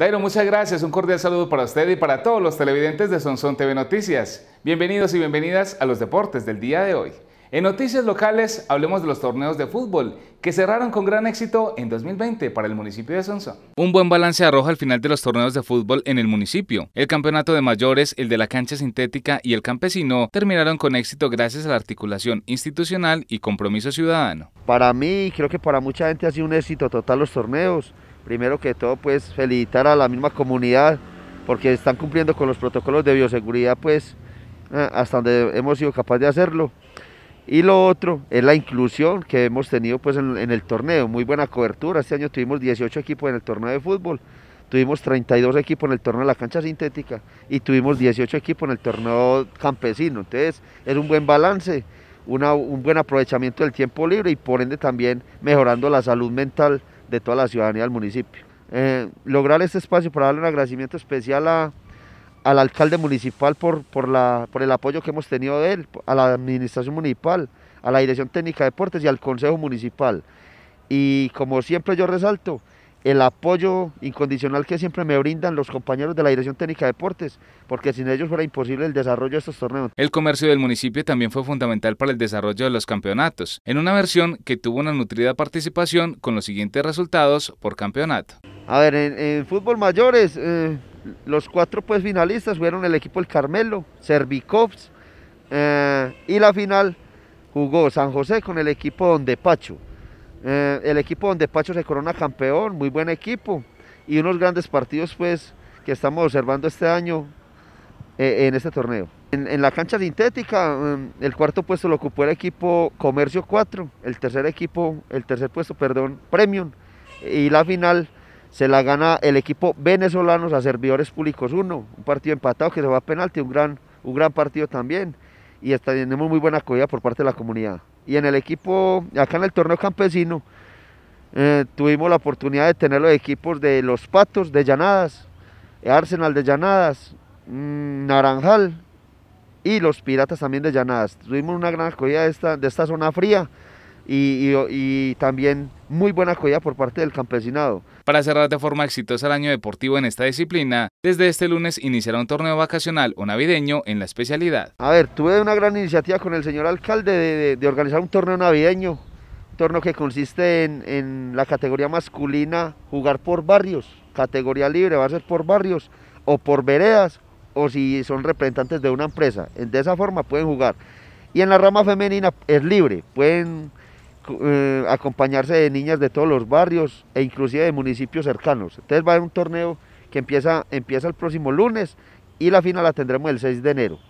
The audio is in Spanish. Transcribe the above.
Dairo, muchas gracias. Un cordial saludo para usted y para todos los televidentes de Sonson TV Noticias. Bienvenidos y bienvenidas a los deportes del día de hoy. En noticias locales, hablemos de los torneos de fútbol, que cerraron con gran éxito en 2020 para el municipio de Sonza. Un buen balance arroja al final de los torneos de fútbol en el municipio. El campeonato de mayores, el de la cancha sintética y el campesino terminaron con éxito gracias a la articulación institucional y compromiso ciudadano. Para mí, creo que para mucha gente ha sido un éxito total los torneos. Primero que todo, pues felicitar a la misma comunidad porque están cumpliendo con los protocolos de bioseguridad, pues eh, hasta donde hemos sido capaces de hacerlo y lo otro es la inclusión que hemos tenido pues en, el torneo, muy buena cobertura. Este año tuvimos 18 equipos en el torneo de fútbol, tuvimos 32 equipos en el torneo de la cancha sintética y tuvimos 18 equipos en el torneo campesino. Entonces es un buen balance, un buen aprovechamiento del tiempo libre y por ende también mejorando la salud mental de toda la ciudadanía del municipio. Eh, lograr este espacio para darle un agradecimiento especial a, al alcalde municipal por, por, la, por el apoyo que hemos tenido de él, a la administración municipal, a la Dirección Técnica de Deportes y al Consejo Municipal. Y como siempre yo resalto, el apoyo incondicional que siempre me brindan los compañeros de la Dirección Técnica de Deportes, porque sin ellos fuera imposible el desarrollo de estos torneos. El comercio del municipio también fue fundamental para el desarrollo de los campeonatos, en una versión que tuvo una nutrida participación con los siguientes resultados por campeonato. A ver, en, fútbol mayores... Eh, los cuatro pues finalistas fueron el equipo El Carmelo, Servicops eh, y la final jugó San José con el equipo Donde Pacho. Eh, el equipo Donde Pacho se corona campeón, muy buen equipo y unos grandes partidos pues que estamos observando este año eh, en este torneo. En, la cancha sintética mm, el cuarto puesto lo ocupó el equipo Comercio 4, el tercer equipo, el tercer puesto, perdón, Premium y la final se la gana el equipo venezolano a servidores públicos 1, un partido empatado que se va a penalti, un gran, un gran partido también, y tenemos muy buena acogida por parte de la comunidad. Y en el equipo, acá en el torneo campesino, eh, tuvimos la oportunidad de tener los equipos de Los Patos, de Llanadas, Arsenal de Llanadas, mm, Naranjal y los Piratas también de Llanadas. Tuvimos una gran acogida esta, de esta zona fría y, también muy buena acogida por parte del campesinado. Para cerrar de forma exitosa el año deportivo en esta disciplina, desde este lunes iniciará un torneo vacacional o navideño en la especialidad. A ver, tuve una gran iniciativa con el señor alcalde de, organizar un torneo navideño, un torneo que consiste en, en la categoría masculina, jugar por barrios, categoría libre, va a ser por barrios o por veredas o si son representantes de una empresa. De esa forma pueden jugar. Y en la rama femenina es libre, pueden eh, acompañarse de niñas de todos los barrios e inclusive de municipios cercanos. Entonces va a haber un torneo que empieza, empieza el próximo lunes y la final la tendremos el 6 de enero.